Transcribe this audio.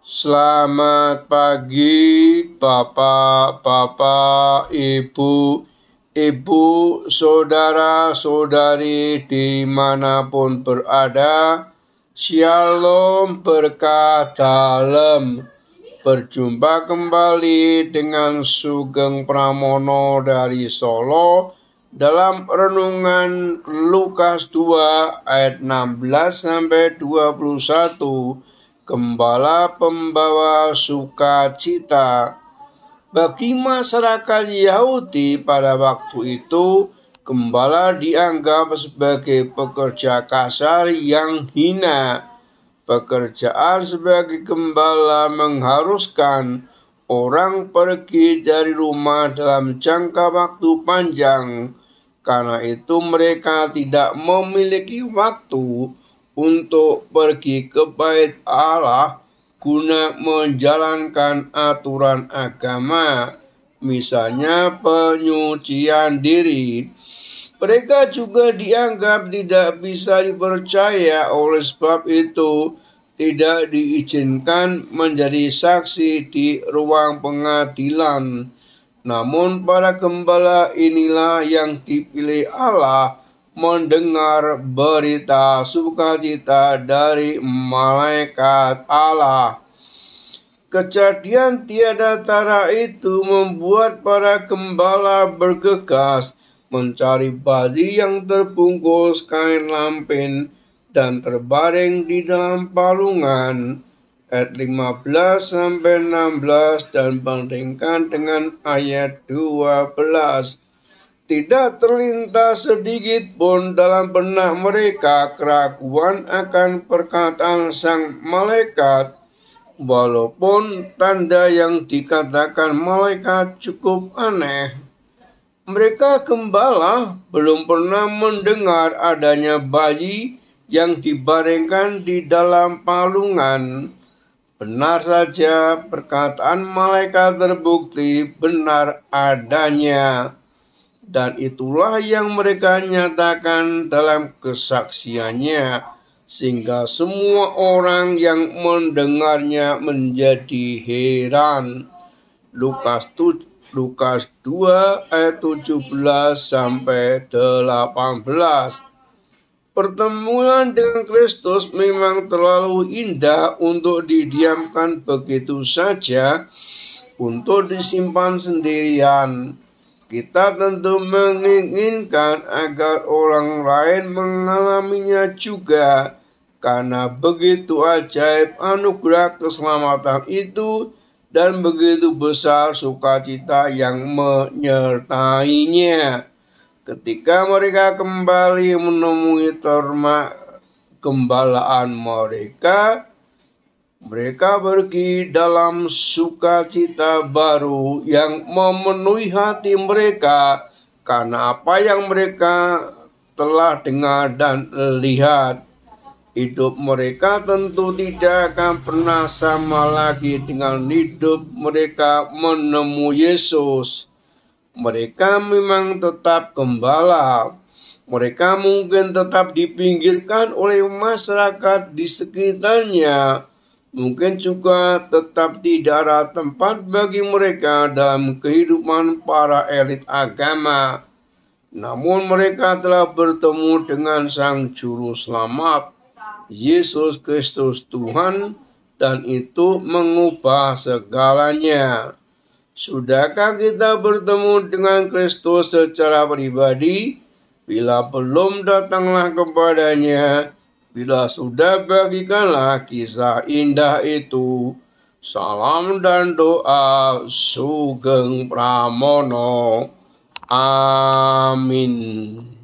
Selamat pagi Bapak-bapak, Ibu, Ibu, saudara-saudari dimanapun berada. Shalom berkah dalam. Berjumpa kembali dengan Sugeng Pramono dari Solo dalam renungan Lukas 2 ayat 16 sampai 21 gembala pembawa sukacita. Bagi masyarakat Yahudi pada waktu itu, gembala dianggap sebagai pekerja kasar yang hina. Pekerjaan sebagai gembala mengharuskan orang pergi dari rumah dalam jangka waktu panjang. Karena itu mereka tidak memiliki waktu untuk pergi ke bait Allah guna menjalankan aturan agama, misalnya penyucian diri. Mereka juga dianggap tidak bisa dipercaya, oleh sebab itu tidak diizinkan menjadi saksi di ruang pengadilan. Namun, para gembala inilah yang dipilih Allah mendengar berita sukacita dari malaikat Allah. Kejadian tiada tara itu membuat para gembala bergegas mencari bayi yang terbungkus kain lampin dan terbaring di dalam palungan ayat 15 sampai 16 dan bandingkan dengan ayat 12. Tidak terlintas sedikit pun dalam benak mereka keraguan akan perkataan sang malaikat, walaupun tanda yang dikatakan malaikat cukup aneh. Mereka gembala belum pernah mendengar adanya bayi yang dibaringkan di dalam palungan. Benar saja, perkataan malaikat terbukti benar adanya dan itulah yang mereka nyatakan dalam kesaksiannya sehingga semua orang yang mendengarnya menjadi heran Lukas tu, Lukas 2 ayat 17 sampai 18 Pertemuan dengan Kristus memang terlalu indah untuk didiamkan begitu saja untuk disimpan sendirian kita tentu menginginkan agar orang lain mengalaminya juga, karena begitu ajaib anugerah keselamatan itu dan begitu besar sukacita yang menyertainya. Ketika mereka kembali menemui terma gembalaan mereka, mereka pergi dalam sukacita baru yang memenuhi hati mereka karena apa yang mereka telah dengar dan lihat. Hidup mereka tentu tidak akan pernah sama lagi dengan hidup mereka menemui Yesus. Mereka memang tetap gembala. Mereka mungkin tetap dipinggirkan oleh masyarakat di sekitarnya Mungkin juga tetap tidak ada tempat bagi mereka dalam kehidupan para elit agama. Namun mereka telah bertemu dengan Sang Juru Selamat, Yesus Kristus Tuhan, dan itu mengubah segalanya. Sudahkah kita bertemu dengan Kristus secara pribadi? Bila belum datanglah kepadanya, Bila sudah bagikanlah kisah indah itu, salam dan doa Sugeng Pramono. Amin.